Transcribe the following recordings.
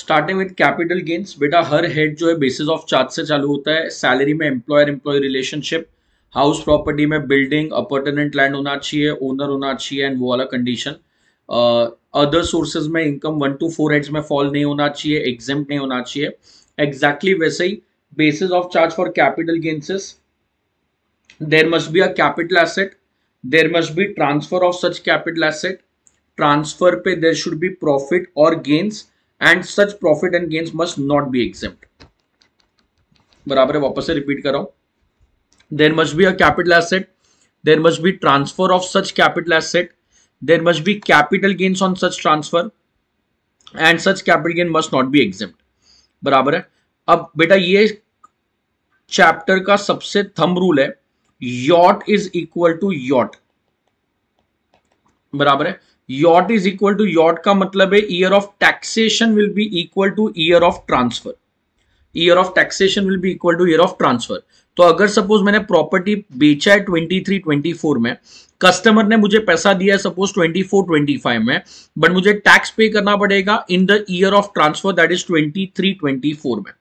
Starting with capital gains बेटा हर head जो है बेसिस ऑफ चार्ज से चालू होता है सैलरी में employer employ relationship house property में बिल्डिंग अपर्टेनेंट लैंड होना चाहिए ओनर होना चाहिए एंड वो वाला कंडीशन अदर सोर्सेज में income one two four heads में फॉल नहीं होना चाहिए एग्जाम नहीं होना चाहिए एग्जैक्टली exactly वैसे ही basis of charge for capital gains there must be a capital asset there must be transfer of such capital asset transfer पे देर शुड बी प्रॉफिट और gains and such profit and gains must not be exempt बराबर है वापस से repeat कर there must be a capital asset there must be transfer of such capital asset there must be capital gains on such transfer and such capital gain must not be exempt बराबर है अब बेटा ये chapter का सबसे thumb rule है YOT is equal to YOT बराबर है YOT is equal to YOT का मतलब है year of taxation will be equal to year of transfer year of taxation will be equal to year of transfer तो अगर suppose मैंने property बेचा है ट्वेंटी थ्री ट्वेंटी फोर में customer ने मुझे पैसा दिया है suppose twenty four twenty five में बट मुझे टैक्स पे करना पड़ेगा इन the year of transfer that is twenty three twenty four में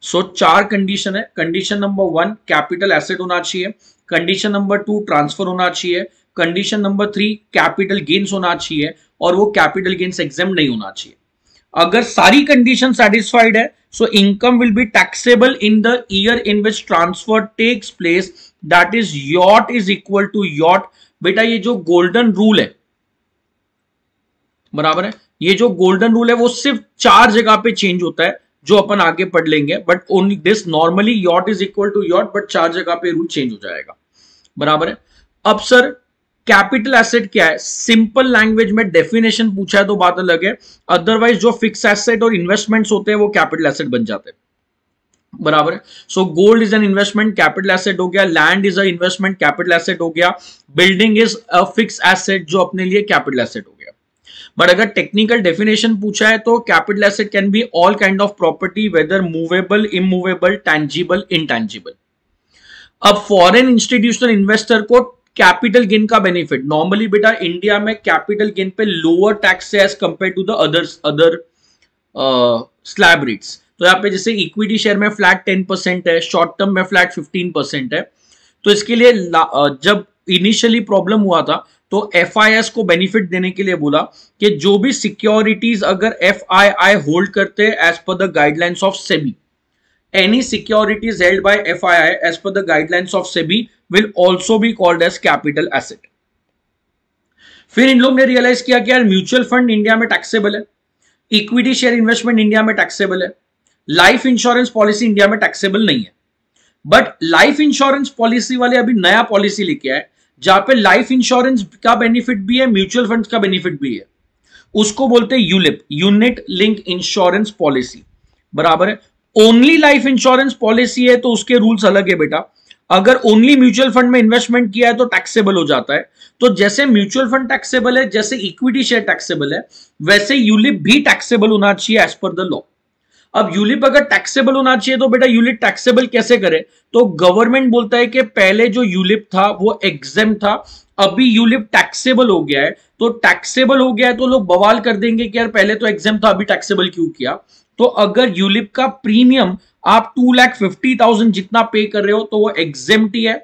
सो so, चार कंडीशन है condition number one capital asset होना चाहिए कंडीशन नंबर टू ट्रांसफर होना चाहिए condition number three capital gains होना चाहिए और वो कैपिटल गेन्स एग्जाम नहीं होना चाहिए अगर सारी कंडीशन सेटिस्फाइड है so income will be taxable in the year in which transfer takes place that is YOT is equal to YOT बेटा ये जो गोल्डन रूल है बराबर है ये जो गोल्डन रूल है वो सिर्फ चार जगह पे चेंज होता है जो अपन आगे पढ़ लेंगे but only this normally YOT is equal to YOT but चार जगह पे रूल चेंज हो जाएगा बराबर है अब सर कैपिटल एसेट क्या है सिंपल लैंग्वेज में डेफिनेशन पूछा है तो बात अलग है अदरवाइज जो फिक्स एसेट और इन्वेस्टमेंट होते हैं वो कैपिटल एसेट बन जाते हैं बराबर so gold is an investment capital asset हो गया land is a investment capital asset हो गया building is a fix asset जो अपने लिए कैपिटल एसेट हो गया बट अगर टेक्निकल डेफिनेशन पूछा है तो capital asset can be all kind of property whether movable immovable tangible intangible अब फॉरेन इंस्टीट्यूशनल इन्वेस्टर को कैपिटल गेन का बेनिफिट नॉर्मली बेटा इंडिया में कैपिटल गेन पे लोअर टैक्स है as compare to the others other slab rates तो यहाँ पे जैसे इक्विटी शेयर में फ्लैट टेन परसेंट है शॉर्ट टर्म में फ्लैट फिफ्टीन परसेंट है तो इसके लिए uh, जब इनिशियली प्रॉब्लम हुआ था तो एफ को बेनिफिट देने के लिए बोला कि जो भी सिक्योरिटीज अगर एफ होल्ड करते हैं as per the guidelines of SEBI any securities held by FII as per the guidelines of SEBI will also be called as capital asset. फिर इन लोग ने रियलाइज किया कि यार म्यूचुअल फंड इंडिया में टैक्सेबल है इक्विटी शेयर इन्वेस्टमेंट इंडिया में taxable है लाइफ इंश्योरेंस पॉलिसी इंडिया में टैक्सेबल नहीं है बट लाइफ इंश्योरेंस पॉलिसी वाले अभी नया पॉलिसी लेके आए जहां पे लाइफ इंश्योरेंस का बेनिफिट भी है म्यूचुअल फंड का बेनिफिट भी है उसको बोलते हैं ULIP unit link insurance policy बराबर है ओनली लाइफ इंश्योरेंस पॉलिसी है तो उसके रूल्स अलग है बेटा अगर ओनली म्यूचुअल फंड में इन्वेस्टमेंट किया है तो टैक्सेबल हो जाता है तो जैसे म्यूचुअल फंड टैक्सेबल है जैसे इक्विटी शेयर टैक्सेबल है वैसे यूलिप भी टैक्सेबल होना चाहिए एज पर द लॉ अब यूलिप अगर टैक्सेबल होना चाहिए तो बेटा यूलिप टैक्सेबल कैसे करे तो गवर्नमेंट बोलता है कि पहले जो यूलिप था वो एग्जेम था अभी यूलिप टैक्सेबल हो गया है तो टैक्सेबल हो गया है तो लोग बवाल कर देंगे कि यार पहले तो एग्जेम था अभी टैक्सेबल क्यों किया तो अगर यूलिप का प्रीमियम आप टू लैख फिफ्टी थाउजेंड जितना पे कर रहे हो तो वो एग्जेम्प्टी है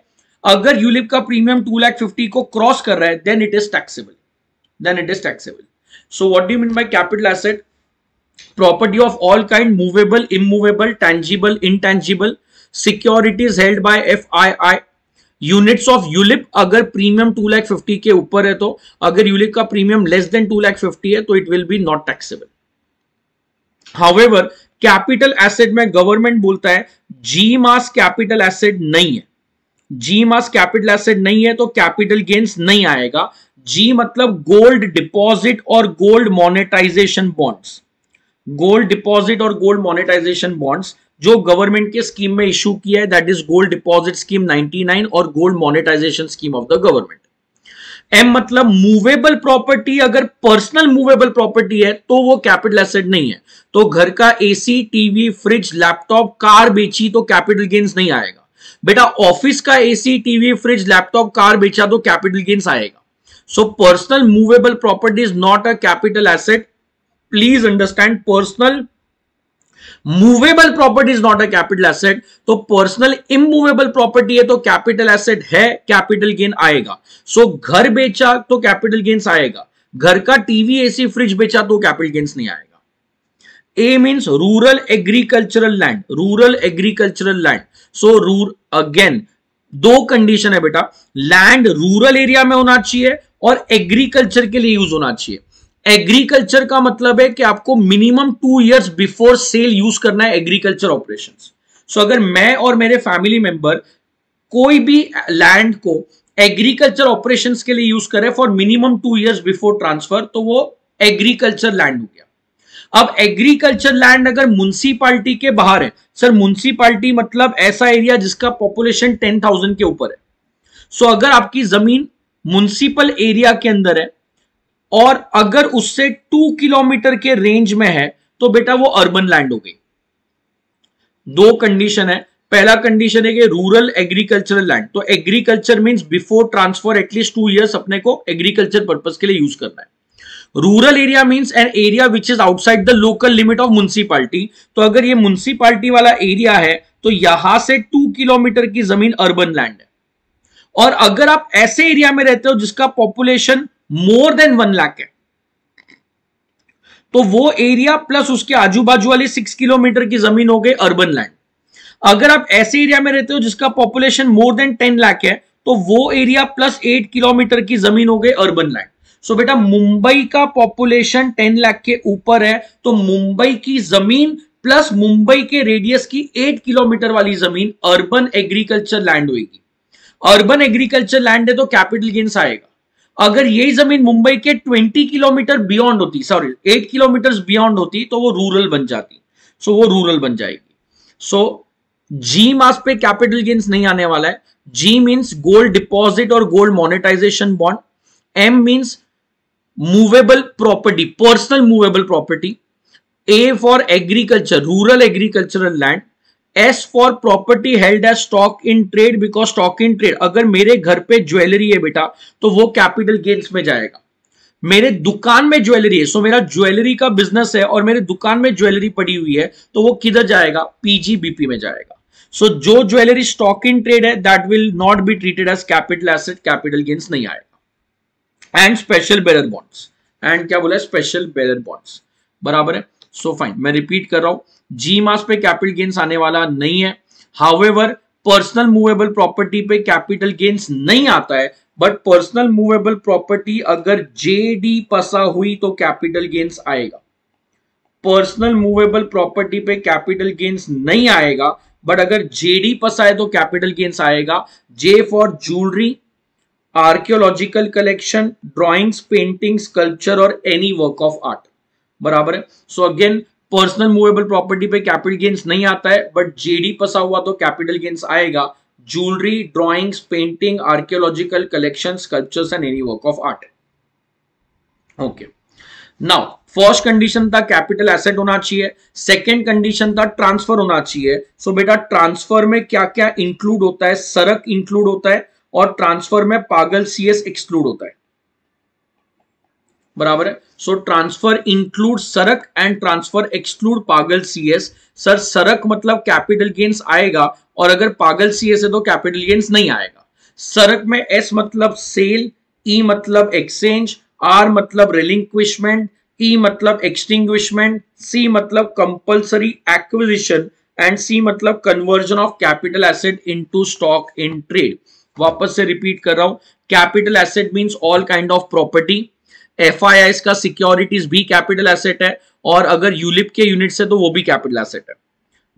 अगर यूलिप का प्रीमियम टू लैख फिफ्टी को क्रॉस कर रहा है then it is taxable then it is taxable so what do mean by capital asset property of all kind movable immovable tangible intangible securities held by I units of ULIP अगर premium two lakh fifty के ऊपर है तो अगर ULIP का premium less than two lakh fifty है तो it will be not taxable however capital asset में गवर्नमेंट बोलता है जी मास कैपिटल एसेट नहीं है जी मास कैपिटल एसेट नहीं है तो कैपिटल गेन्स नहीं आएगा जी मतलब गोल्ड डिपॉजिट और gold monetisation bonds gold deposit और गोल्ड मोनेटाइजेशन बॉन्ड्स जो गवर्नमेंट के स्कीम में इशू किया है that is gold deposit scheme 99 और gold monetisation scheme of the government M मतलब मूवेबल प्रॉपर्टी अगर पर्सनल मूवेबल प्रॉपर्टी है तो वो कैपिटल एसेट नहीं है तो घर का AC TV fridge laptop car बेची तो कैपिटल गेन्स नहीं आएगा बेटा ऑफिस का AC TV fridge laptop car बेचा तो कैपिटल गेन्स आएगा so personal movable property is not a capital asset please understand personal movable property is not a capital asset तो पर्सनल इमूवेबल प्रॉपर्टी है तो कैपिटल एसेट है capital gain आएगा so so, घर बेचा तो कैपिटल गेन्स आएगा घर का टीवी एसी फ्रिज बेचा तो कैपिटल गेन्स नहीं आएगा A means rural agricultural land rural agricultural land so rural again दो कंडीशन है बेटा लैंड रूरल एरिया में होना चाहिए और एग्रीकल्चर के लिए यूज होना चाहिए एग्रीकल्चर का मतलब है कि आपको minimum two years before sale use करना है एग्रीकल्चर ऑपरेशंस सो अगर मैं और मेरे फैमिली मेंबर कोई भी लैंड को एग्रीकल्चर ऑपरेशंस के लिए यूज करें for minimum two years before transfer तो वो एग्रीकल्चर लैंड हो गया अब एग्रीकल्चर लैंड अगर म्यूनसिपालिटी के बाहर है सर म्यूनसिपालिटी मतलब ऐसा एरिया जिसका पॉपुलेशन टेन थाउजेंड के ऊपर है सो so, अगर आपकी जमीन म्यूनसिपल एरिया के अंदर है और अगर उससे टू किलोमीटर के रेंज में है तो बेटा वो अर्बन लैंड हो गई दो कंडीशन है पहला कंडीशन है कि रूरल एग्रीकल्चरल लैंड तो agriculture means before transfer at least two years अपने को एग्रीकल्चर पर्पज के लिए यूज करना है rural area means an area which is outside the local limit of municipality तो अगर ये म्यूनसिपालिटी वाला एरिया है तो यहां से टू किलोमीटर की जमीन अर्बन लैंड है और अगर आप ऐसे एरिया में रहते हो जिसका population more than one lakh है तो वो एरिया प्लस उसके आजू बाजू वाली सिक्स किलोमीटर की जमीन हो गई अर्बन लैंड अगर आप ऐसे एरिया में रहते हो जिसका population more than ten lakh है तो वो एरिया प्लस एट किलोमीटर की जमीन हो गई अर्बन लैंड सो बेटा मुंबई का पॉपुलेशन टेन लाख के ऊपर है तो मुंबई की जमीन प्लस मुंबई के रेडियस की एट किलोमीटर वाली जमीन अर्बन एग्रीकल्चर लैंड होगी अर्बन एग्रीकल्चर लैंड है तो कैपिटल गेंस आएगा अगर ये जमीन मुंबई के 20 किलोमीटर बियॉन्ड होती सॉरी 8 किलोमीटर बियॉन्ड होती तो वो रूरल बन जाती सो so, वो रूरल बन जाएगी सो जी मास पे कैपिटल गेन्स नहीं आने वाला है जी मीन्स गोल्ड डिपॉजिट और gold monetisation bond M means movable property personal movable property A for agriculture rural agricultural land S for property held as stock in trade because stock in trade अगर मेरे घर पे jewellery है बेटा तो वो capital gains में जाएगा मेरे दुकान में ज्वेलरी है सो मेरा ज्वेलरी का बिजनेस है और मेरे दुकान में ज्वेलरी पड़ी हुई है तो वो किधर जाएगा पीजीबीपी में जाएगा सो so, जो ज्वेलरी स्टॉक इन ट्रेड है that will not be treated as capital asset capital gains नहीं आएगा and special bearer bonds and क्या बोला स्पेशल बेरर बॉन्ड्स बराबर है सो फाइन मैं रिपीट कर रहा हूं जी मास पे कैपिटल गेन्स आने वाला नहीं है हाउएवर पर्सनल मूवेबल प्रॉपर्टी पे कैपिटल गेन्स नहीं आता है बट पर्सनल मूवेबल प्रॉपर्टी अगर जेडी पसा हुई तो कैपिटल गेन्स आएगा पर्सनल मूवेबल प्रॉपर्टी पे कैपिटल गेन्स नहीं आएगा बट अगर जेडी पसा है तो कैपिटल गेन्स आएगा J for jewellery archaeological collection drawings paintings culture और एनी वर्क ऑफ आर्ट बराबर है so again personal movable property पे कैपिटल गेन्स नहीं आता है बट जेडी पसा हुआ तो कैपिटल गेन्स आएगा jewellery drawings painting archaeological collection sculptures and any work of art okay now first condition था कैपिटल एसेट होना चाहिए सेकेंड कंडीशन था ट्रांसफर होना चाहिए सो बेटा ट्रांसफर में क्या क्या इंक्लूड होता है सरक इंक्लूड होता है और ट्रांसफर में पागल सीएस एक्सक्लूड होता है बराबर है सो ट्रांसफर इंक्लूड सरक एंड ट्रांसफर एक्सक्लूड पागल सीएस सर सरक मतलब कैपिटल गेंस आएगा और अगर पागल सीएस है तो कैपिटल गेंस नहीं आएगा सरक में एस मतलब सेल ई e मतलब एक्सचेंज आर मतलब रिलिंक्विशमेंट ई e मतलब एक्सटिंग्विशमेंट सी मतलब कंपल्सरी एक्विजिशन एंड सी मतलब conversion of capital asset into stock in trade वापस से रिपीट कर रहा हूं capital asset means all kind of property F का सिक्योरिटीज भी कैपिटल एसेट है और अगर यूलिप के यूनिट से तो वो भी कैपिटल एसेट है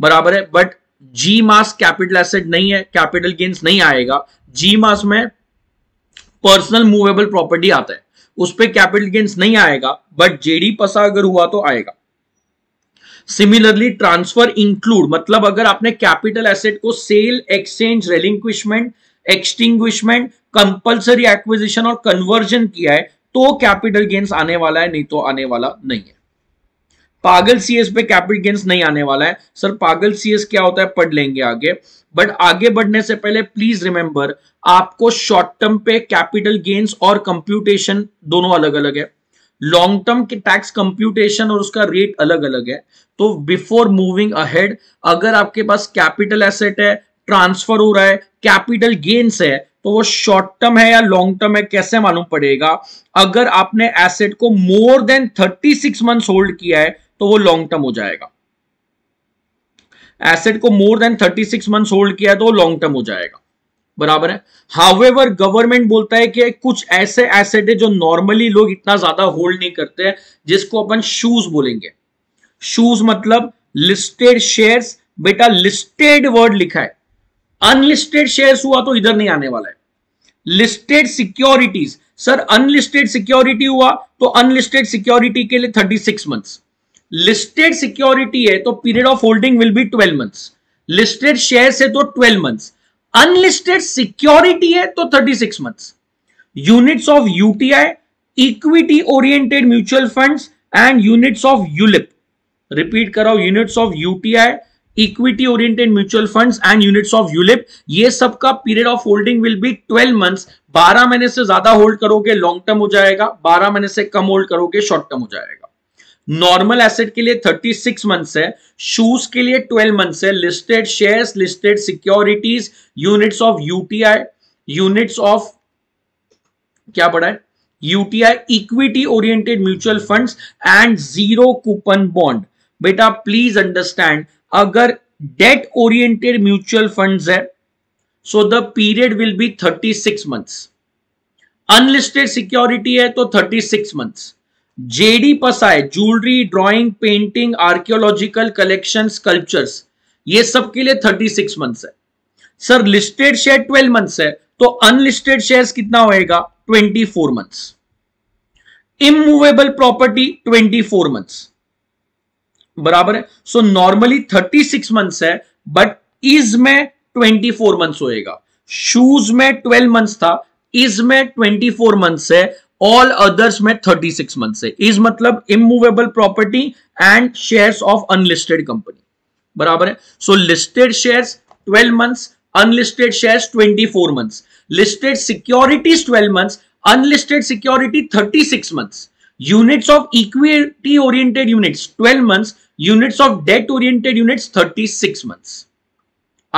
बराबर है बट जी मास कैपिटल एसेट नहीं है कैपिटल गेन्स नहीं आएगा जी मास में पर्सनल मूवेबल प्रॉपर्टी आता है उस पर कैपिटल गेन्स नहीं आएगा बट जेडी पसा अगर हुआ तो आएगा सिमिलरली ट्रांसफर इंक्लूड मतलब अगर आपने कैपिटल एसेट को sale exchange relinquishment extinguishment compulsory acquisition और कन्वर्जन किया है तो कैपिटल गेन्स आने वाला है नहीं तो आने वाला नहीं है पागल सीएस पे कैपिटल गेन्स नहीं आने वाला है सर पागल सीएस क्या होता है पढ़ लेंगे आगे बट आगे बढ़ने से पहले प्लीज रिमेंबर आपको शॉर्ट टर्म पे कैपिटल गेन्स और कंप्यूटेशन दोनों अलग अलग है लॉन्ग टर्म के टैक्स कंप्यूटेशन और उसका रेट अलग अलग है तो बिफोर मूविंग अहेड अगर आपके पास कैपिटल एसेट है ट्रांसफर हो रहा है कैपिटल गेन्स है तो वो शॉर्ट टर्म है या लॉन्ग टर्म है कैसे मालूम पड़ेगा अगर आपने एसेट को मोर देन 36 मंथ होल्ड किया है तो वो लॉन्ग टर्म हो जाएगा एसेट को मोर देन 36 मंथ होल्ड किया है तो वो लॉन्ग टर्म हो जाएगा बराबर है हावेवर गवर्नमेंट बोलता है कि कुछ ऐसे एसेट है जो नॉर्मली लोग इतना ज्यादा होल्ड नहीं करते हैं जिसको अपन शूज बोलेंगे शूज मतलब लिस्टेड शेयर्स बेटा लिस्टेड वर्ड लिखा है अनलिस्टेड शेयर्स हुआ तो इधर नहीं आने वाला है listed securities sir unlisted security हुआ तो अनलिस्टेड सिक्योरिटी के लिए thirty six month listed security है तो period of holding will be twelve months listed share है तो ट्वेल्व मंथ्स अनलिस्टेड सिक्योरिटी है तो thirty six months units of UTI equity oriented mutual fund and units of ULIP repeat कराओ units of UTI equity oriented mutual funds and units of ULIP ये सब का period of holding will be 12 months 12 महीने से ज्यादा hold करोगे long term हो जाएगा 12 महीने से कम होल्ड करोगे शॉर्ट टर्म हो जाएगा नॉर्मल एसेट के लिए 36 मंथ्स है शूज के लिए 12 मंथस है listed shares listed securities units of UTI units of क्या पड़ा है UTI equity oriented mutual funds and zero coupon bond बेटा प्लीज अंडरस्टैंड अगर डेट ओरिएंटेड म्यूचुअल फंड्स है so the period will be 36 months unlisted security है तो 36 months JD पसाय jewellery drawing painting archaeological collection sculptures ये सब के लिए 36 मंथ्स है सर लिस्टेड शेयर 12 मंथ्स है तो अनलिस्टेड शेयर्स कितना होएगा 24 मंथ्स इमूवेबल प्रॉपर्टी 24 मंथ्स बराबर है सो नॉर्मली 36 मंथस है बट इज में 24 मंथस होगा शूज में 12 मंथ्स था इज में 24 मंथस है ऑल अदर्स में 36 मंथस है इज मतलब immovable property and shares of unlisted company बराबर है so listed shares 12 months unlisted shares 24 months listed securities 12 months unlisted security 36 months units of equity oriented units 12 months units of debt oriented units 36 months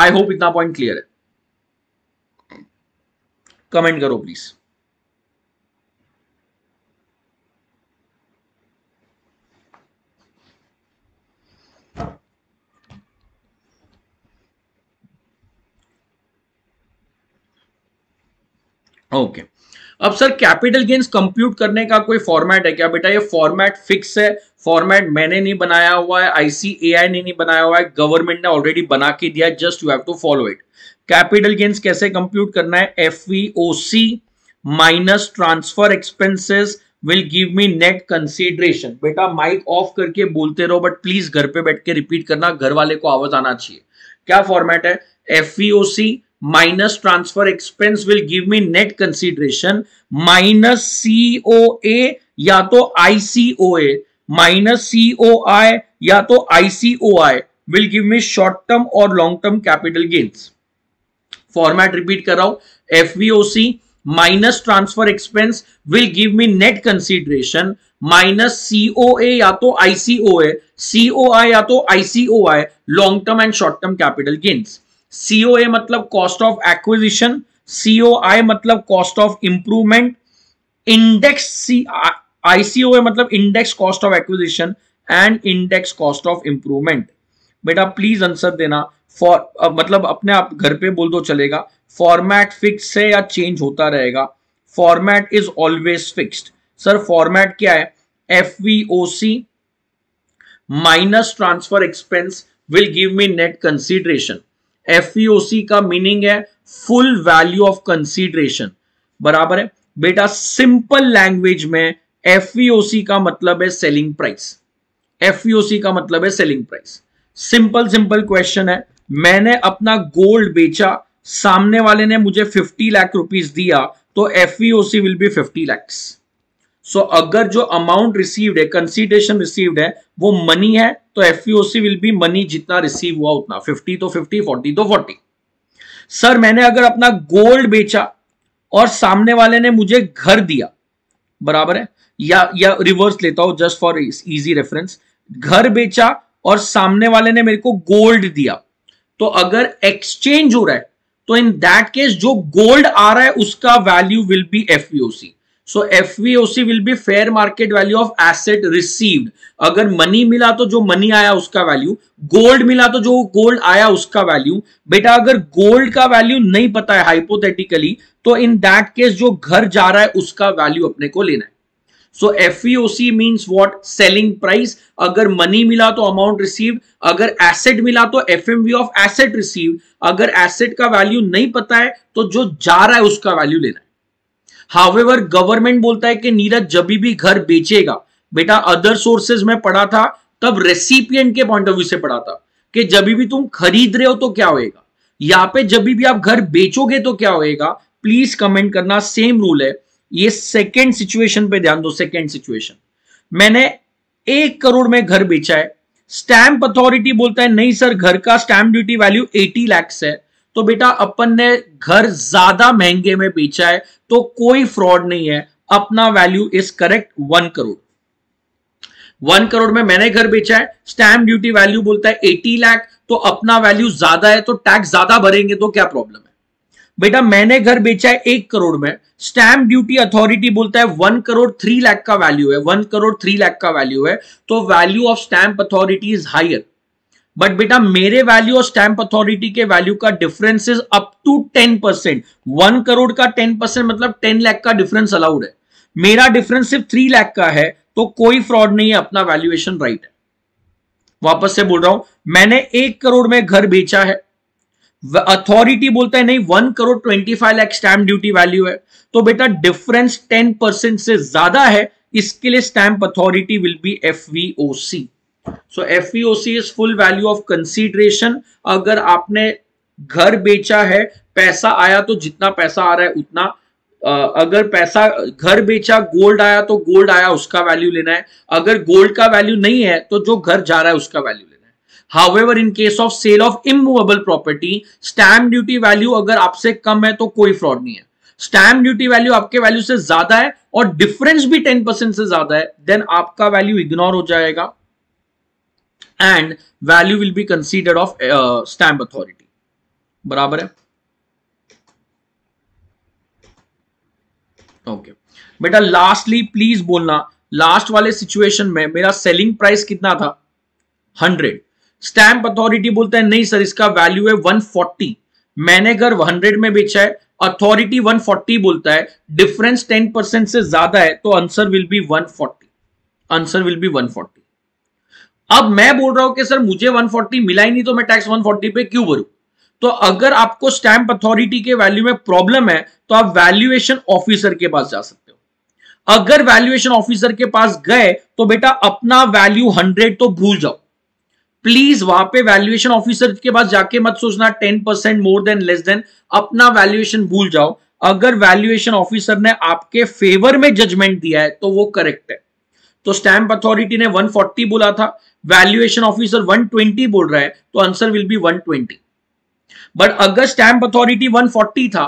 I hope इतना point clear है comment करो please okay okay. अब sir capital gains compute करने का कोई format है क्या बेटा ये फॉर्मेट फिक्स है फॉर्मेट मैंने नहीं बनाया हुआ है आईसीएआई ने नहीं बनाया हुआ है गवर्नमेंट ने ऑलरेडी बना के दिया just you have to follow it capital gains कैसे कंप्यूट करना है F minus transfer expenses will give me net consideration बेटा माइक ऑफ करके बोलते रहो बट प्लीज घर पे बैठ के रिपीट करना घर वाले को आवाज आना चाहिए क्या फॉर्मेट है F minus transfer expense will give me net consideration minus COA या तो ICOA minus COI या तो ICOI will give me short term और long term capital gains format repeat कर रहा हूं FVOC minus transfer expense will give me net consideration minus COA या तो आईसीओए सीओआई या तो ICOI long term and short term capital gains A मतलब cost of acquisition I मतलब cost of improvement index C ICOA मतलब index cost of acquisition and index cost of improvement बेटा please answer देना for मतलब अपने आप घर पे बोल दो चलेगा फॉर्मेट फिक्स है या चेंज होता रहेगा format is always fixed sir format क्या है F V O C minus transfer expense will give me net consideration FEOC e का मीनिंग है फुल वैल्यू ऑफ कंसीडरेशन बराबर है बेटा सिंपल लैंग्वेज में एफईओसी e का मतलब है सेलिंग प्राइस एफईओसी का मतलब है selling price simple simple question है मैंने अपना गोल्ड बेचा सामने वाले ने मुझे 50 लाख रुपीस दिया तो FEOC will be 50 lakhs so so, अगर जो अमाउंट रिसीव्ड है कंसीडेशन रिसीव्ड है वो मनी है तो एफ विल बी मनी जितना रिसीव हुआ उतना 50 तो 50 40 तो 40 सर मैंने अगर अपना गोल्ड बेचा और सामने वाले ने मुझे घर दिया बराबर है या या रिवर्स लेता हूं जस्ट फॉर इजी रेफरेंस घर बेचा और सामने वाले ने मेरे को गोल्ड दिया तो अगर एक्सचेंज हो रहा है तो इन दैट केस जो गोल्ड आ रहा है उसका value will be F so FVOC will be fair market value of asset received अगर मनी मिला तो जो मनी आया उसका वैल्यू गोल्ड मिला तो जो गोल्ड आया उसका वैल्यू बेटा अगर गोल्ड का वैल्यू नहीं पता है हाइपोथेटिकली तो इन दैट केस जो घर जा रहा है उसका वैल्यू अपने को लेना है so OC means what selling price अगर मनी मिला तो अमाउंट रिसीव अगर एसेट मिला तो F M V of asset receive अगर एसेट का वैल्यू नहीं पता है तो जो जा रहा है उसका वैल्यू लेना है हावेवर गवर्नमेंट बोलता है कि नीरज जब भी घर बेचेगा बेटा अदर सोर्सेज में पढ़ा था तब रेसिपियंट के पॉइंट ऑफ व्यू से पढ़ा था कि जब भी तुम खरीद रहे हो तो क्या होएगा यहाँ पे जब भी आप घर बेचोगे तो क्या होएगा प्लीज कमेंट करना सेम रूल है ये सेकेंड सिचुएशन पे ध्यान दो सेकेंड सिचुएशन मैंने एक करोड़ में घर बेचा है स्टैंप अथॉरिटी बोलता है नहीं सर घर का स्टैंप ड्यूटी वैल्यू 80 लैक्स है तो बेटा अपन ने घर ज्यादा महंगे में बेचा है तो कोई फ्रॉड नहीं है अपना value is correct one crore one crore में मैंने घर बेचा है स्टैम्प ड्यूटी वैल्यू बोलता है एटी लाख तो अपना वैल्यू ज्यादा है तो टैक्स ज्यादा भरेंगे तो क्या प्रॉब्लम है बेटा मैंने घर बेचा है एक करोड़ में स्टैम्प ड्यूटी अथॉरिटी बोलता है वन करोड़ थ्री लाख का वैल्यू है वन करोड़ थ्री लाख का वैल्यू है तो value of stamp authority is higher but बेटा मेरे वैल्यू और स्टैंप अथॉरिटी के वैल्यू का difference is up to ten percent one crore का टेन परसेंट मतलब टेन लैख का डिफरेंस अलाउड है मेरा डिफरेंस सिर्फ थ्री लैख का है तो कोई फ्रॉड नहीं है अपना वैल्यूएशन राइट है वापस से बोल रहा हूं मैंने एक करोड़ में घर बेचा है अथॉरिटी बोलता है नहीं one crore twenty five lakh stamp duty value है तो बेटा डिफरेंस टेन परसेंट से ज्यादा है इसके लिए stamp authority will be F V O C so F is full value of consideration अगर आपने घर बेचा है पैसा आया तो जितना पैसा आ रहा है उतना अगर पैसा घर बेचा गोल्ड आया तो गोल्ड आया उसका वैल्यू लेना है अगर गोल्ड का वैल्यू नहीं है तो जो घर जा रहा है उसका वैल्यू लेना है however in case of sale of immovable property stamp duty value अगर आपसे कम है तो कोई फ्रॉड नहीं है स्टैम्प ड्यूटी वैल्यू आपके वैल्यू से ज्यादा है और डिफरेंस भी टेन परसेंट से ज्यादा है देन आपका वैल्यू इग्नोर हो जाएगा and value will be considered of stamp authority बराबर है ओके बेटा लास्टली प्लीज बोलना लास्ट वाले सिचुएशन में मेरा सेलिंग प्राइस कितना था हंड्रेड स्टैंप अथॉरिटी बोलते हैं नहीं सर इसका वैल्यू है 140 मैंने अगर 100 में बेचा है अथॉरिटी 140 बोलता है डिफरेंस 10 परसेंट से ज्यादा है तो answer will be 140 answer will be 140 अब मैं बोल रहा हूं कि सर मुझे 140 मिला ही नहीं तो मैं टैक्स 140 पे क्यों भरू तो अगर आपको स्टैंप अथॉरिटी के वैल्यू में प्रॉब्लम है तो आप वैल्यूएशन ऑफिसर के पास जा सकते हो अगर वैल्यूएशन ऑफिसर के पास गए तो बेटा अपना वैल्यू हंड्रेड तो भूल जाओ प्लीज वहां पे वैल्यूएशन ऑफिसर के पास जाके मत सोचना ten percent more than less than अपना वैल्यूएशन भूल जाओ अगर वैल्यूएशन ऑफिसर ने आपके फेवर में जजमेंट दिया है तो वो करेक्ट है तो स्टैंप अथॉरिटी ने 140 बोला था वैल्यूएशन ऑफिसर 120 बोल रहा है तो आंसर विल बी 120 बट अगर स्टैंप अथॉरिटी 140 था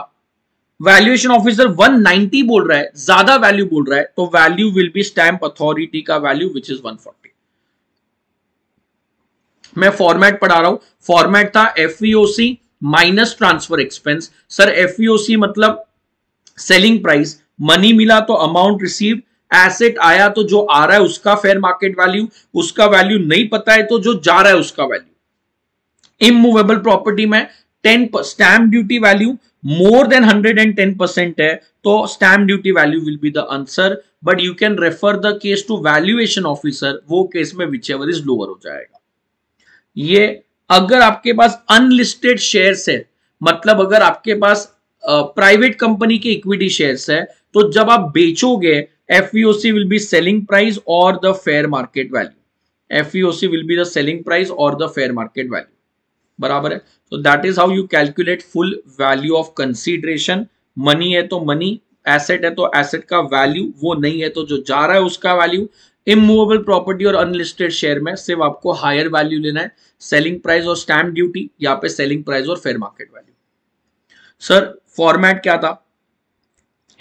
वैल्यूएशन ऑफिसर 190 बोल रहा है ज्यादा वैल्यू बोल रहा है तो value will be stamp authority का वैल्यू विच इज 140 मैं फॉर्मेट पढ़ा रहा हूं फॉर्मेट था एफईओसी minus transfer expense sir F मतलब सेलिंग प्राइस मनी मिला तो अमाउंट रिसीव एसेट आया तो जो आ रहा है उसका फेयर मार्केट वैल्यू उसका वैल्यू नहीं पता है तो जो जा रहा है उसका वैल्यू इमूवेबल प्रॉपर्टी में ten stamp duty value more than hundred and ten percent है तो stamp duty value will be the answer but you can refer the case to valuation officer वो केस में विच एवर इज लोअर हो जाएगा ये अगर आपके पास unlisted share है मतलब अगर आपके पास प्राइवेट कंपनी के इक्विटी शेयर्स है तो जब आप बेचोगे FVOC e will be selling price or the fair market value. FVOC e will be the selling price or the fair market value. बराबर है तो that is how you calculate full value of consideration money है तो money asset है तो asset का value वो नहीं है तो जो जा रहा है उसका वैल्यू इमूवेबल प्रॉपर्टी और अनलिस्टेड शेयर में सिर्फ आपको हायर वैल्यू लेना है सेलिंग प्राइस और स्टैंप ड्यूटी यहाँ पे सेलिंग प्राइस और fair market value sir format क्या था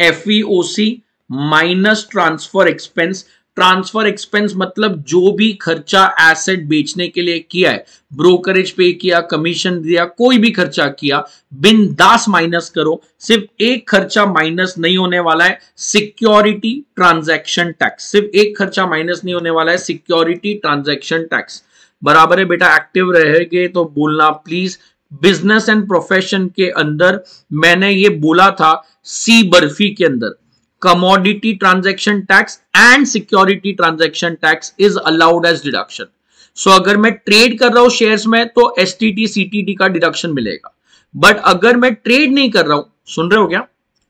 F C e minus transfer expense transfer expense मतलब जो भी खर्चा एसेट बेचने के लिए किया है ब्रोकरेज पे किया कमीशन दिया कोई भी खर्चा किया बिन दास माइनस करो सिर्फ एक खर्चा माइनस नहीं होने वाला है सिक्योरिटी ट्रांजैक्शन टैक्स सिर्फ एक खर्चा माइनस नहीं होने वाला है सिक्योरिटी ट्रांजैक्शन टैक्स बराबर है बेटा एक्टिव रहेगे तो बोलना प्लीज बिजनेस एंड प्रोफेशन के अंदर मैंने ये बोला था सी बर्फी के अंदर commodity transaction tax and security transaction tax is allowed as deduction. So so, अगर मैं ट्रेड कर रहा हूं शेयर में तो S T T C T T का डिडक्शन मिलेगा बट अगर मैं ट्रेड नहीं कर रहा हूं सुन रहे हो क्या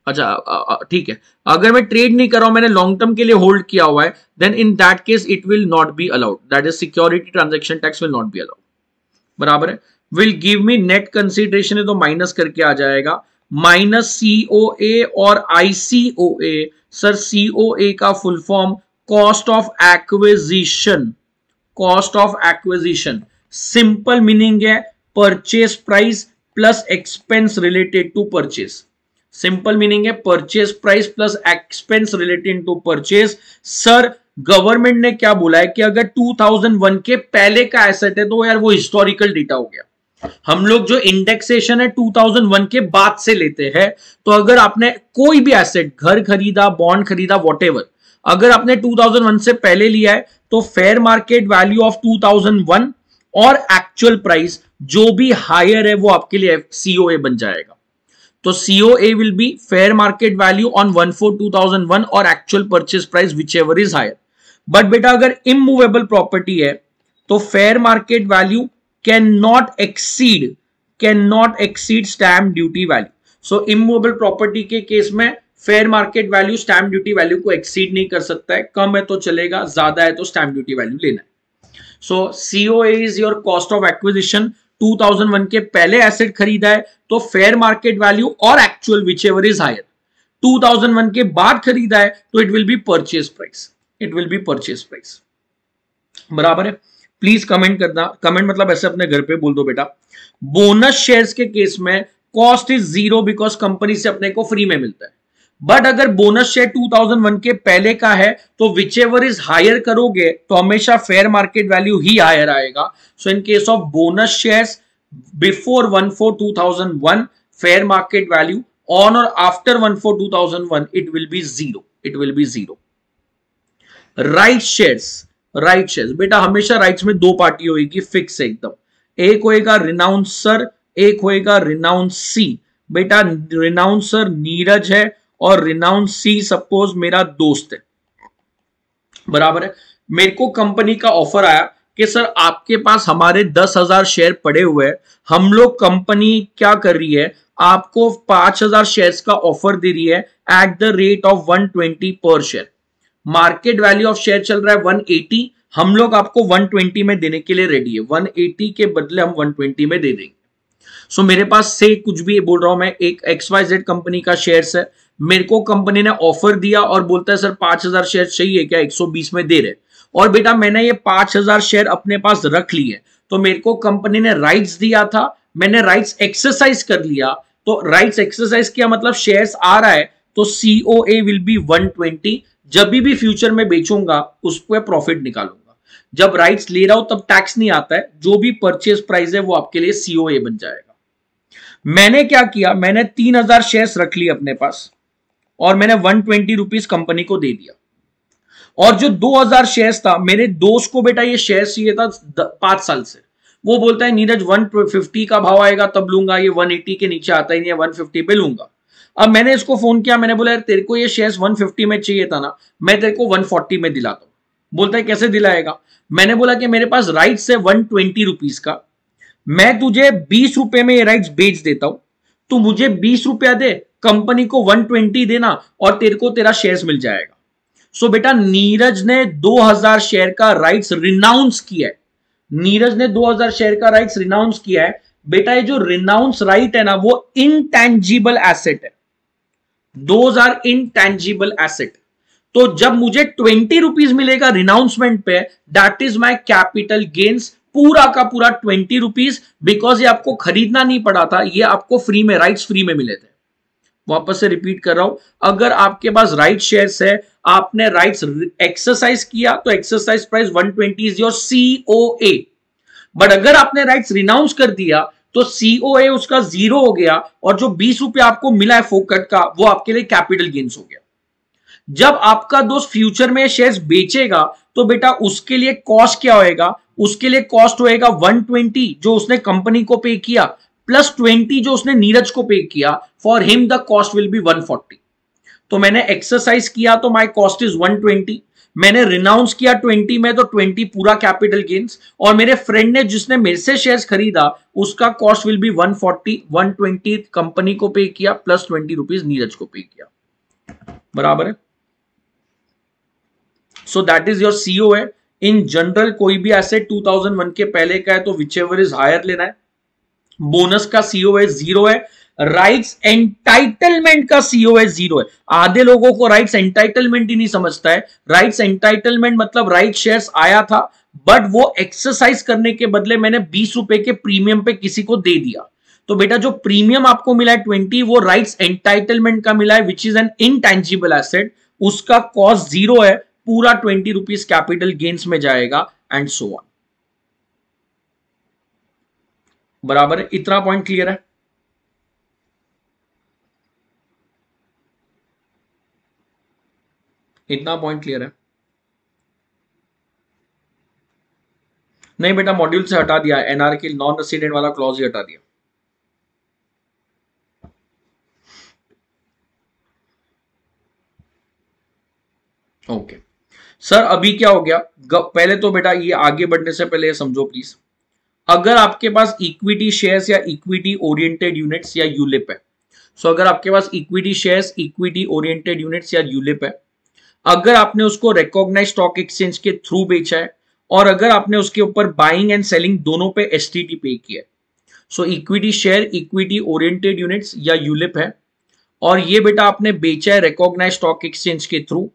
अच्छा ठीक है अगर मैं ट्रेड नहीं कर रहा हूं मैंने लॉन्ग टर्म के लिए होल्ड किया हुआ है then in that case it will not be allowed that is security transaction tax will not be allowed बराबर है will give me net consideration है तो माइनस करके आ जाएगा माइनस ए और ए सर ए का full form cost of acquisition cost of acquisition simple meaning है purchase price plus expense related to purchase simple meaning है purchase price plus expense related to purchase sir government ने क्या बोला है कि अगर 2001 के पहले का एसेट है तो यार वो हिस्टोरिकल डेटा हो गया हम लोग जो इंडेक्सेशन है 2001 के बाद से लेते हैं तो अगर आपने कोई भी एसेट घर खरीदा बॉन्ड खरीदा वॉट अगर आपने 2001 से पहले लिया है तो फेयर मार्केट वैल्यू ऑफ 2001 और एक्चुअल प्राइस जो भी हायर है वो आपके लिए सीओ बन जाएगा तो C O will be fair market value on one four 2001 और actual price which is higher but बेटा अगर इमूवेबल प्रॉपर्टी है तो fair market value can not exceed can not exceed stamp duty value so immovable property के case में fair market value stamp duty value को exceed नहीं कर सकता है कम है तो चलेगा ज्यादा है तो स्टैम्प ड्यूटी वैल्यू लेना है so C O is your cost of acquisition 2001 के पहले एसेट खरीदा है तो फेयर मार्केट वैल्यू और actual which is higher 2001 के बाद खरीदा है तो it will be purchase price it will be purchase price बराबर है प्लीज कमेंट करना कमेंट मतलब ऐसे अपने घर पे बोल दो बेटा बोनस शेयर्स के केस में cost is zero because company से अपने को फ्री में मिलता है बट अगर बोनस शेयर 2001 के पहले का है तो विच एवर इज हायर करोगे तो हमेशा फेयर मार्केट वैल्यू ही हायर आएगा so in case of bonus shares before one four two thousand one fair market value on और after one four two thousand one it will be zero it will be zero right shares right share बेटा हमेशा rights में दो party होगी fix एकदम एक होएगा रिनाउंसर एक होएगा रिनाउंसी बेटा रिनाउंसर नीरज है और रिनाउंसी सपोज मेरा दोस्त है बराबर है मेरे को कंपनी का ऑफर आया कि सर आपके पास हमारे दस हजार शेयर पड़े हुए हैं हम लोग कंपनी क्या कर रही है आपको पांच हजार शेयर का ऑफर दे रही है at the rate of one twenty per share market value of share चल रहा है 180 हम लोग आपको 120 में देने के लिए रेडी है 180 के बदले हम 120 में दे देंगे सो so, मेरे पास से कुछ भी बोल रहा हूं मैं एक एक्स वाई जेड कंपनी का शेयर है मेरे को कंपनी ने ऑफर दिया और बोलता है सर पांच शेयर चाहिए क्या एक में दे रहे और बेटा मैंने ये पांच शेयर अपने पास रख लिए तो मेरे को कंपनी ने राइट्स दिया था मैंने राइट्स एक्सरसाइज कर लिया तो राइट्स एक्सरसाइज किया मतलब शेयर्स आ रहा है तो सीओ ए विल बी 120 जब भी भी फ्यूचर में बेचूंगा उस पर प्रॉफिट निकालूंगा जब राइट्स ले रहा हूं तब टैक्स नहीं आता है जो भी परचेज प्राइस है वो आपके लिए सीओ बन जाएगा मैंने क्या किया मैंने तीन हजार रख लिया अपने पास और मैंने वन ट्वेंटी रुपीज कंपनी को दे दिया और जो दो हजार शेयर्स था मेरे दोस्त को बेटा ये शेयर चाहिए था पांच साल से वो बोलता है नीरज वन फिफ्टी का भाव आएगा तब लूंगा ये वन के नीचे आता ही नहीं है 150 पे लूंगा अब मैंने इसको फोन किया मैंने बोला यार तेरे को ये शेयर्स 150 में चाहिए था ना मैं तेरे को 140 में दिलाता हूं बोलता है कैसे दिलाएगा मैंने बोला कि मेरे पास राइट्स है वन ट्वेंटी का मैं तुझे बीस रुपए में ये राइट्स बेच देता हूं तू मुझे बीस रुपया दे कंपनी को वन ट्वेंटी देना और तेरे को तेरा शेयर्स मिल जाएगा सो so, बेटा नीरज ने 2000 शेयर का राइट्स रिनाउंस किया है नीरज ने 2000 शेयर का राइट्स रिनाउंस किया है बेटा ये जो रिनाउंस राइट है ना वो इनटेंजिबल एसेट है दोज आर इनटेंजिबल एसेट तो जब मुझे ट्वेंटी रुपीज मिलेगा रिनाउंसमेंट पे that is my capital gains पूरा का पूरा ट्वेंटी रुपीज बिकॉज ये आपको खरीदना नहीं पड़ा था ये आपको फ्री में राइट्स फ्री में मिले थे वापस से रिपीट कर रहा हूं अगर आपके पास राइट शेयर्स है आपने राइट्स एक्सरसाइज किया तो exercise price 120 twenty is your C O A but अगर आपने राइट्स रिनाउंस कर दिया तो ए उसका जीरो हो गया और जो बीस रुपया आपको मिला है फोकट का वो आपके लिए कैपिटल गेन्स हो गया जब आपका दोस्त फ्यूचर में शेयर्स बेचेगा तो बेटा उसके लिए कॉस्ट क्या होएगा उसके लिए कॉस्ट होएगा 120 जो उसने कंपनी को पे किया प्लस 20 जो उसने नीरज को पे किया for him the cost will be 140 तो मैंने एक्सरसाइज किया तो माय कॉस्ट इज 120 मैंने रिनाउंस किया 20 में तो 20 पूरा कैपिटल गेन्स और मेरे फ्रेंड ने जिसने मेरे से शेयर्स खरीदा उसका कॉस्ट विल बी 140 120 कंपनी को पे किया प्लस ट्वेंटी रुपीज नीरज को पे किया बराबर है so that is your C O है इन जनरल कोई भी एसेट 2001 के पहले का है तो विच एवर इज हायर लेना है बोनस का सीओ e है जीरो है राइट्स एंटाइटलमेंट का सीओ है जीरो है आधे लोगों को राइट्स एंटाइटलमेंट ही नहीं समझता है राइट्स एंटाइटलमेंट मतलब राइट शेयर्स आया था बट वो एक्सरसाइज करने के बदले मैंने बीस रुपए के प्रीमियम पे किसी को दे दिया तो बेटा जो प्रीमियम आपको मिला है ट्वेंटी वो राइट्स एंटाइटलमेंट का मिला है which is an intangible asset उसका कॉस्ट जीरो है पूरा ट्वेंटी रुपीज कैपिटल गेन्स में जाएगा एंड सो ऑन बराबर है इतना पॉइंट क्लियर है इतना पॉइंट क्लियर है नहीं बेटा मॉड्यूल से हटा दिया एनआर के नॉन रेसिडेंट वाला क्लॉज ही हटा दिया ओके सर अभी क्या हो गया पहले तो बेटा ये आगे बढ़ने से पहले समझो प्लीज अगर आपके पास इक्विटी शेयर्स या इक्विटी ओरिएंटेड यूनिट्स या यूलिप है सो so अगर आपके पास equity shares equity oriented units या यूलिप है अगर आपने उसको रिकॉग्नाइज स्टॉक एक्सचेंज के थ्रू बेचा है और अगर आपने उसके ऊपर बाइंग एंड सेलिंग दोनों पे एस टी पे किया है so equity share equity oriented units या यूलिप है और ये बेटा आपने बेचा है रिकॉग्नाइज स्टॉक एक्सचेंज के थ्रू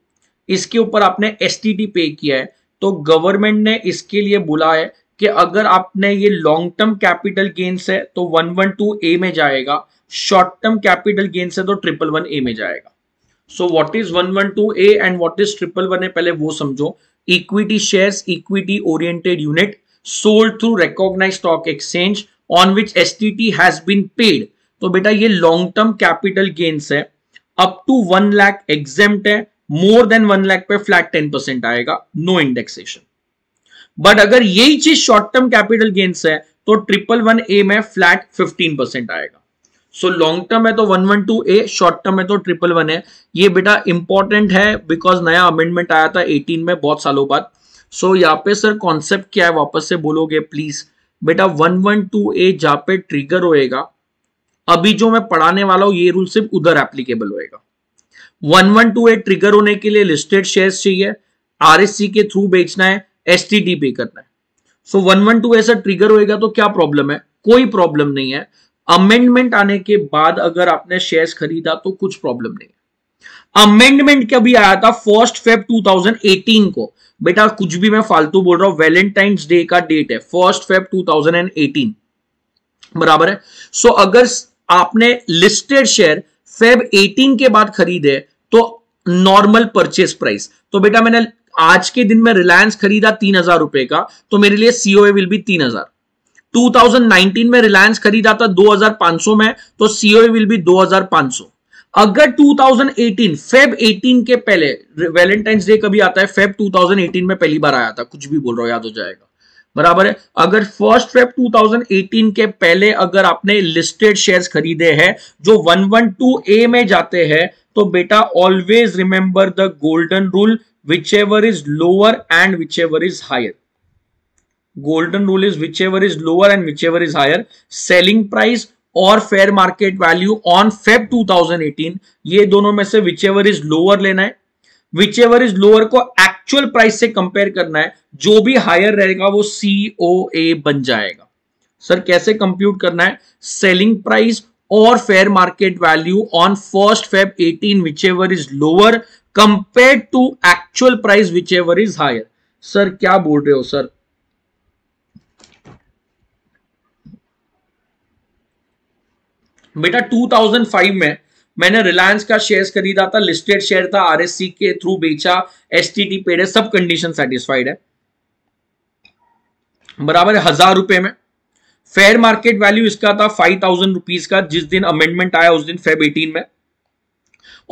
इसके ऊपर आपने एस पे किया है तो गवर्नमेंट ने इसके लिए बोला है कि अगर आपने ये लॉन्ग टर्म कैपिटल गेन्स है तो वन वन टू ए में जाएगा शॉर्ट टर्म कैपिटल गेन्स है तो ट्रिपल वन ए में जाएगा so what is 112 A and what is triple one A पहले वो समझो equity shares equity oriented unit sold through recognise stock exchange on which S has been paid तो बेटा ये लॉन्ग टर्म कैपिटल गेन्स है up to one lakh exempt है more than one lakh पे flat ten percent आएगा नो इंडेक्सेशन बट अगर यही चीज शॉर्ट टर्म कैपिटल गेन्स है तो ट्रिपल वन ए में फ्लैट फिफ्टीन परसेंट आएगा सो लॉन्ग टर्म है तो one one two A short term है तो ट्रिपल वन है ये बेटा इंपॉर्टेंट है बिकॉज नया अमेंडमेंट आया था एटीन में बहुत सालों बाद सो so, यहाँ पे सर कॉन्सेप्ट क्या है वापस से बोलोगे प्लीज बेटा वन वन टू ए जहाँ पे ट्रिगर होएगा अभी जो मैं पढ़ाने वाला हूं ये रूल सिर्फ उधर एप्लीकेबल होएगा one one two A trigger होने के लिए लिस्टेड शेयर्स चाहिए आरएससी के थ्रू बेचना है एस पे करना है so one one two A sir trigger होएगा तो क्या प्रॉब्लम है कोई प्रॉब्लम नहीं है अमेंडमेंट आने के बाद अगर आपने शेयर्स खरीदा तो कुछ प्रॉब्लम नहीं अमेंडमेंट क्या भी आया था फर्स्ट फेब 2018 को बेटा कुछ भी मैं फालतू बोल रहा हूं वैलेंटाइंस डे का डेट है फर्स्ट फेब 2018 बराबर है सो so, अगर आपने लिस्टेड शेयर फेब 18 के बाद खरीदे तो नॉर्मल परचेस प्राइस तो बेटा मैंने आज के दिन में रिलायंस खरीदा तीन हजार रुपए का तो मेरे लिए सीओ विल बी तीन हजार 2019 में रिलायंस खरीदा था 2500 में तो सीओ विल बी 2500 अगर 2018 फेब 18 के पहले वैलेंटाइंस डे कभी आता है फेब 2018 में पहली बार आया था कुछ भी बोल रहा हूं याद हो जाएगा बराबर है अगर फर्स्ट फेब 2018 के पहले अगर आपने लिस्टेड शेयर्स खरीदे हैं जो 112 ए में जाते हैं तो बेटा always remember the golden rule which is lower and which is higher golden rule is which is lower and which is higher selling price और fair market value on Feb 2018 ये दोनों में से which is lower लेना है which is lower को actual price से compare करना है जो भी हायर रहेगा वो सीओ ए बन जाएगा सर कैसे कंप्यूट करना है सेलिंग प्राइस और fair market value on first Feb 18 which is lower compare to actual price which is higher sir क्या बोल रहे हो सर बेटा 2005 में मैंने रिलायंस का शेयर खरीदा था लिस्टेड शेयर था आरएससी के थ्रू बेचा एस टी टी पेड सब कंडीशन सेटिस्फाइड है बराबर है हजार रुपए में फेयर मार्केट वैल्यू इसका था फाइव थाउजेंड रुपीज का जिस दिन अमेंडमेंट आया उस दिन फेब एटीन में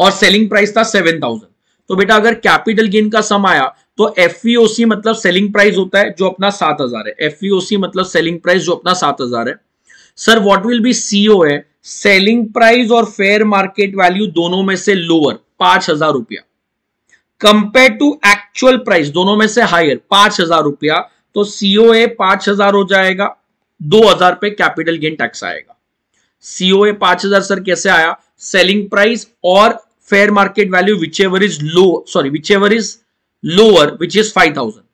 और सेलिंग प्राइस था सेवन थाउजेंड तो बेटा अगर कैपिटल गेन का सम आया तो एफ मतलब सेलिंग प्राइस होता है जो अपना सात हजार है एफ मतलब सेलिंग प्राइस जो अपना सात हजार है sir what will be C O है सेलिंग प्राइस और फेयर मार्केट वैल्यू दोनों में से लोअर पांच हजार रुपया कंपेयर टू एक्चुअल प्राइस दोनों में से हायर पांच हजार रुपया तो सीओ ए पांच हजार हो जाएगा दो हजार पे कैपिटल गेन टैक्स आएगा सीओ ए पांच हजार सर कैसे आया सेलिंग प्राइस और fair market value which is low sorry which is lower which is five thousand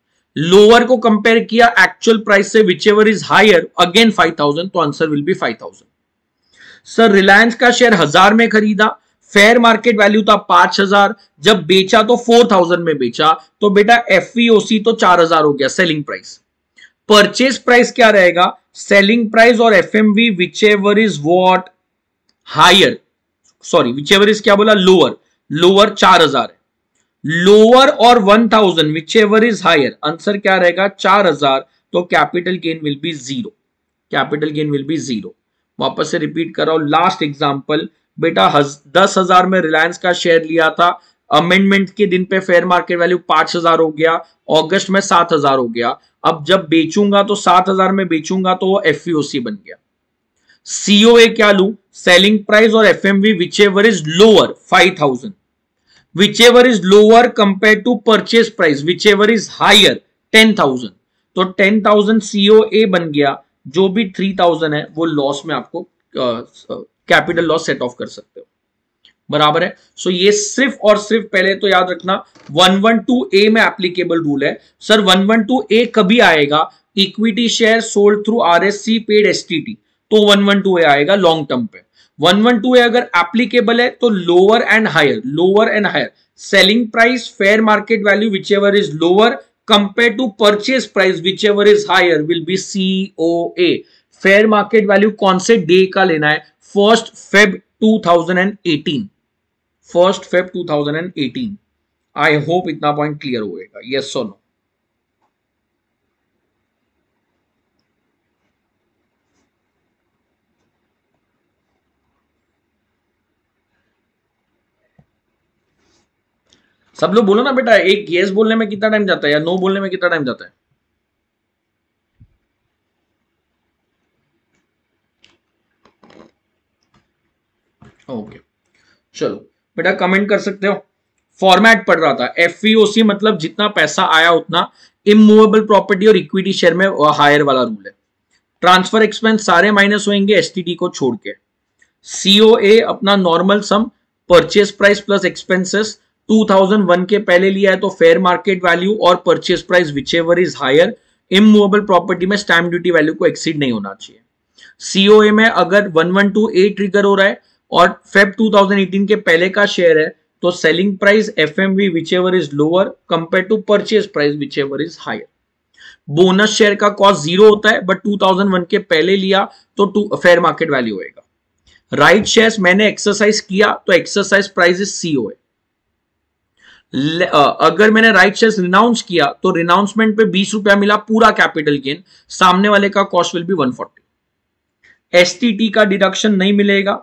lower को कंपेयर किया एक्चुअल प्राइस से which is higher again five thousand तो answer will be five thousand sir Reliance का share हजार में खरीदा fair market value था पांच हजार जब बेचा तो फोर थाउजेंड में बेचा तो बेटा एफ e तो चार हजार हो गया सेलिंग प्राइस परचेज प्राइस क्या रहेगा सेलिंग प्राइस और F M V which is what higher sorry which is क्या बोला लोअर लोअर चार हजार लोअर और one thousand which is higher answer क्या रहेगा चार हजार तो capital gain will be zero capital gain will be zero वापस से रिपीट कर रहा हूं लास्ट एग्जाम्पल बेटा हज, दस हजार में रिलायंस का शेयर लिया था अमेंडमेंट के दिन पे फेयर मार्केट वैल्यू पांच हजार हो गया अगस्त में सात हजार हो गया अब जब बेचूंगा तो सात हजार में बेचूंगा तो वो एफ e बन गया सीओ क्या लू सेलिंग प्राइस और F M V which is lower five thousand which is lower compare to purchase price which is higher ten thousand तो टेन थाउजेंड सीओ ए बन गया जो भी थ्री थाउजेंड है वो loss में आपको कैपिटल लॉस सेट ऑफ कर सकते हो बराबर है सो so, ये सिर्फ और सिर्फ पहले तो याद रखना 112 ए में एप्लीकेबल रूल है सर 112 ए कभी आएगा equity share sold through C paid T तो 112 ए आएगा लॉन्ग टर्म पे 112 ए अगर एप्लीकेबल है तो lower and higher lower and higher selling price fair market value which is lower compared to purchase price whichever is higher will be COA fair market value कौन से day का लेना है first Feb 2018 first Feb 2018 I hope इतना point clear होएगा yes और no सब लोग बोलो ना बेटा एक यस बोलने में कितना टाइम जाता है या नो बोलने में कितना टाइम जाता है ओके okay. चलो बेटा कमेंट कर सकते हो फॉर्मेट पढ़ रहा था एफ e मतलब जितना पैसा आया उतना इमूवेबल प्रॉपर्टी और इक्विटी शेयर में हायर वाला रूल है ट्रांसफर एक्सपेंस सारे माइनस होंगे एसटीडी को छोड़ के सीओ अपना normal sum purchase price plus expenses 2001 के पहले लिया है तो फेयर मार्केट वैल्यू और purchase price whichever is higher immovable property में स्टैम्प ड्यूटी वैल्यू को एक्सीड नहीं होना चाहिए सीओए में अगर ए ट्रिगर हो रहा है और फेब 2018 के पहले का शेयर है तो selling price F M V whichever is lower compare to purchase price which is higher bonus share का कॉस्ट जीरो होता है बट 2001 के पहले लिया तो टू फेयर मार्केट वैल्यू होएगा राइट शेयर्स मैंने एक्सरसाइज किया तो एक्सरसाइज प्राइस इज सीओए अगर मैंने राइट शेयर रिनाउंस किया तो रिनाउंसमेंट पे बीस रुपया मिला पूरा कैपिटल गेन सामने वाले का कॉस्ट विल बी 140 एसटीटी का डिडक्शन नहीं मिलेगा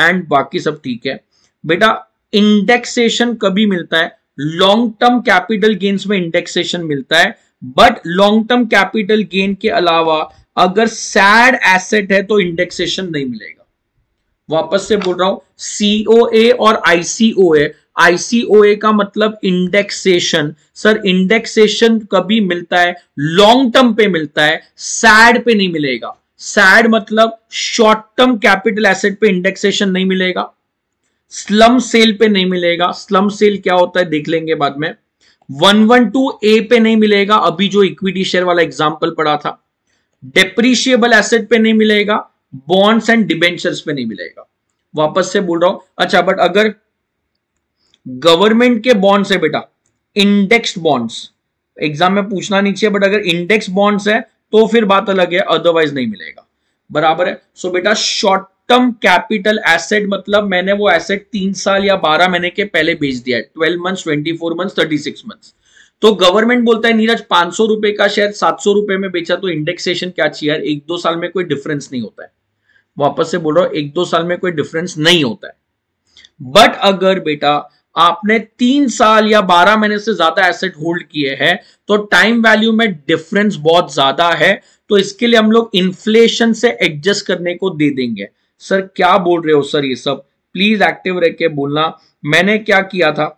एंड बाकी सब ठीक है बेटा इंडेक्सेशन कभी मिलता है लॉन्ग टर्म कैपिटल गेन्स में इंडेक्सेशन मिलता है but long term capital gain के अलावा अगर सैड एसेट है तो इंडेक्सेशन नहीं मिलेगा वापस से बोल रहा हूं सीओए और आईसीओए आईसीओए का मतलब इंडेक्सेशन सर इंडेक्सेशन कभी मिलता है लॉन्ग टर्म पे मिलता है सैड पे नहीं मिलेगा सैड मतलब शॉर्ट टर्म कैपिटल एसेट पे इंडेक्सेशन नहीं मिलेगा स्लम सेल पे नहीं मिलेगा स्लम सेल क्या होता है देख लेंगे बाद में वन वन टू ए पे नहीं मिलेगा अभी जो इक्विटी शेयर वाला एग्जाम्पल पड़ा था डेप्रिशिएबल एसेट पे नहीं मिलेगा बॉन्ड्स एंड डिबेंचर्स पे नहीं मिलेगा वापस से बोल रहा हूं अच्छा बट अगर गवर्नमेंट के बॉन्ड्स है बेटा इंडेक्स्ड बॉन्ड्स एग्जाम में पूछना नहीं चाहिए बट अगर इंडेक्स बॉन्ड्स है तो फिर बात अलग है अदरवाइज नहीं मिलेगा बराबर है सो so, बेटा शॉर्ट टर्म कैपिटल एसेट मतलब मैंने वो एसेट तीन साल या बारह महीने के पहले बेच दिया है twelve month twenty four month thirty six month तो गवर्नमेंट बोलता है नीरज पांच सौ रुपए का शेयर सात सौ रुपए में बेचा तो इंडेक्सेशन क्या चाहिए एक दो साल में कोई डिफरेंस नहीं होता है वापस से बोल रहा हूं एक दो साल में कोई डिफरेंस नहीं होता है बट अगर बेटा आपने तीन साल या बारह महीने से ज्यादा एसेट होल्ड किए हैं तो टाइम वैल्यू में डिफरेंस बहुत ज्यादा है तो इसके लिए हम लोग इन्फ्लेशन से एडजस्ट करने को दे देंगे सर क्या बोल रहे हो सर ये सब प्लीज एक्टिव रह के बोलना मैंने क्या किया था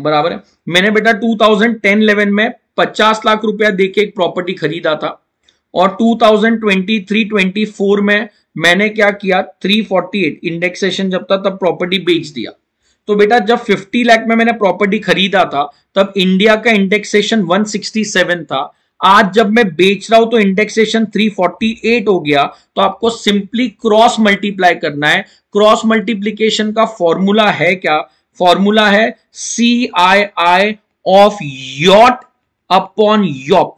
बराबर है मैंने बेटा 2010-11 में पचास लाख रुपया देके एक प्रॉपर्टी खरीदा था और 2023-24 में मैंने क्या किया 348 इंडेक्सेशन जब था तब प्रॉपर्टी बेच दिया तो बेटा जब 50 लाख में मैंने प्रॉपर्टी खरीदा था तब इंडिया का इंडेक्सेशन 167 था आज जब मैं बेच रहा हूं तो इंडेक्सेशन 348 हो गया तो आपको सिंपली क्रॉस मल्टीप्लाई करना है क्रॉस मल्टीप्लीकेशन का फॉर्मूला है क्या फॉर्मूला है C I I of YOT upon YOP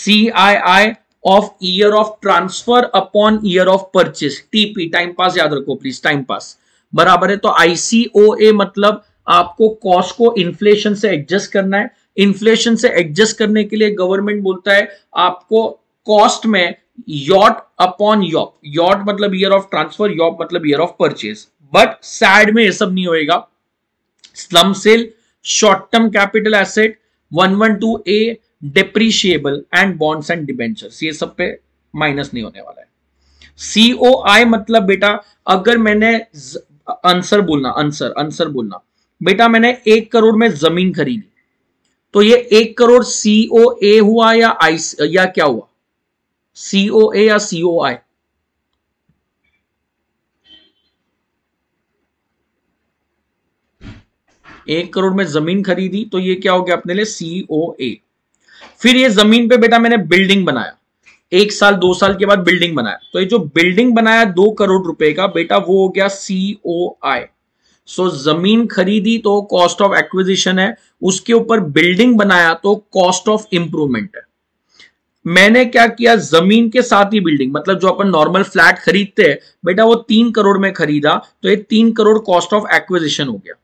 C I I of year of transfer upon year of purchase TP time pass याद रखो प्लीज टाइम पास बराबर है तो ए मतलब आपको कॉस्ट को इन्फ्लेशन से एडजस्ट करना है इन्फ्लेशन से एडजस्ट करने के लिए गवर्नमेंट बोलता है आपको कॉस्ट में यॉट अपॉन यॉप यॉट मतलब ईयर ऑफ ट्रांसफर यॉप मतलब year of purchase but sad में यह सब नहीं होएगा slump sale short term capital asset one two A depreciable and bonds and debentures ये सब पे माइनस नहीं होने वाला है सीओ आई मतलब बेटा अगर मैंने आंसर बोलना आंसर आंसर बोलना बेटा मैंने एक करोड़ में जमीन खरीदी तो ये एक करोड़ सीओ ए हुआ या आई या क्या हुआ सीओ ए या सीओ आई एक करोड़ में जमीन खरीदी तो ये क्या हो गया अपने लिए सीओ ए फिर ये जमीन पे बेटा मैंने बिल्डिंग बनाया एक साल दो साल के बाद बिल्डिंग बनाया तो ये जो बिल्डिंग बनाया दो करोड़ रुपए का बेटा वो हो गया सीओ आई सो जमीन खरीदी तो कॉस्ट ऑफ एक्विजिशन है उसके ऊपर बिल्डिंग बनाया तो कॉस्ट ऑफ इंप्रूवमेंट है मैंने क्या किया जमीन के साथ ही बिल्डिंग मतलब जो अपन नॉर्मल फ्लैट खरीदते हैं बेटा वो तीन करोड़ में खरीदा तो ये तीन करोड़ कॉस्ट ऑफ एक्विजिशन हो गया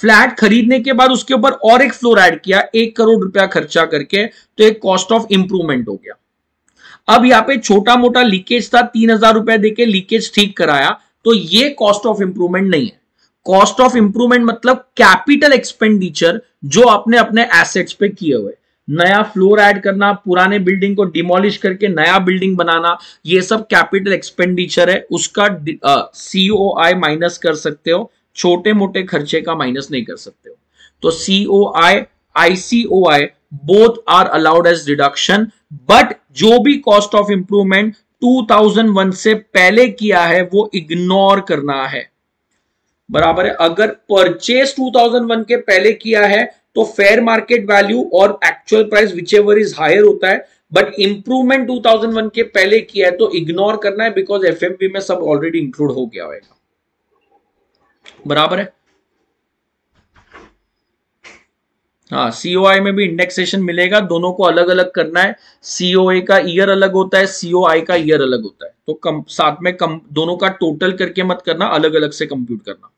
फ्लैट खरीदने के बाद उसके ऊपर और एक फ्लोर ऐड किया एक करोड़ रुपया खर्चा करके तो एक कॉस्ट ऑफ इंप्रूवमेंट हो गया अब यहाँ पे छोटा मोटा लीकेज था तीन हजार रुपया देके लीकेज ठीक कराया तो ये कॉस्ट ऑफ इंप्रूवमेंट नहीं है कॉस्ट ऑफ इंप्रूवमेंट मतलब कैपिटल एक्सपेंडिचर जो आपने अपने एसेट्स पे किए हुए नया फ्लोर ऐड करना पुराने बिल्डिंग को डिमोलिश करके नया बिल्डिंग बनाना ये सब कैपिटल एक्सपेंडिचर है उसका सीओ आई माइनस कर सकते हो छोटे मोटे खर्चे का माइनस नहीं कर सकते हो तो CO I ICO I both are allowed as deduction but जो भी कॉस्ट ऑफ इंप्रूवमेंट 2001 से पहले किया है वो इग्नोर करना है बराबर है अगर परचेस 2001 के पहले किया है तो फेयर मार्केट वैल्यू और actual price which is higher होता है बट इंप्रूवमेंट 2001 के पहले किया है तो इग्नोर करना है बिकॉज एफ में सब ऑलरेडी इंक्लूड हो गया होगा बराबर है हाँ सीओआई में भी इंडेक्सेशन मिलेगा दोनों को अलग अलग करना है सीओए का ईयर अलग होता है सीओआई का ईयर अलग होता है तो कम साथ में कम दोनों का टोटल करके मत करना अलग अलग से कंप्यूट करना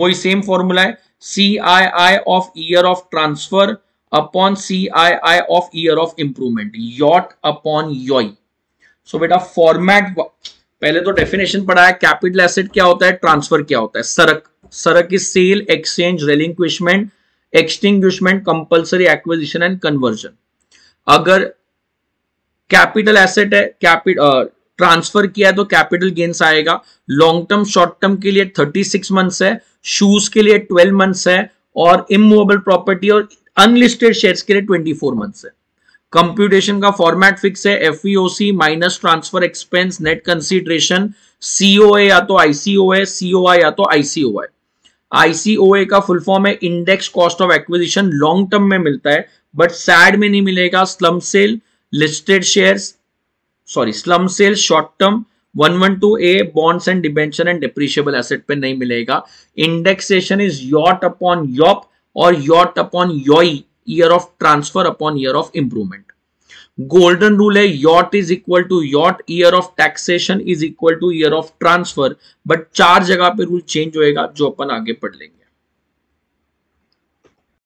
वही सेम फॉर्मूला है C I I of year of transfer upon C I I of year of improvement YOT upon YOI so बेटा फॉर्मैट पहले तो डेफिनेशन पढ़ा है कैपिटल एसेट क्या होता है ट्रांसफर क्या होता है सरक सरक is sale exchange relinquishment extinguishment compulsory acquisition and conversion अगर कैपिटल एसेट है कैपिटल ट्रांसफर किया है तो कैपिटल गेन्स आएगा लॉन्ग टर्म शॉर्ट टर्म के लिए 36 मंथ्स है शूज के लिए 12 मंथ्स है और इमूवेबल प्रॉपर्टी और अनलिस्टेड शेयर्स के लिए 24 मंथ्स है कंप्यूटेशन का फॉर्मेट फिक्स है FEOC minus transfer expense net consideration COA या तो आईसीओ है सीओआई या तो आईसीओ है आईसीओए का फुल फॉर्म है index cost of acquisition long term में मिलता है बट सैड में नहीं मिलेगा slump sale listed shares sorry slump sale short term 112 A bonds and debenture and depreciable asset पे नहीं मिलेगा indexation is YOT upon YOP और YOT upon YOI year of transfer upon year of improvement golden rule है YOT is equal to YOT year of taxation is equal to year of transfer but चार जगह पे rule change होएगा जो अपन आगे पढ़ लेंगे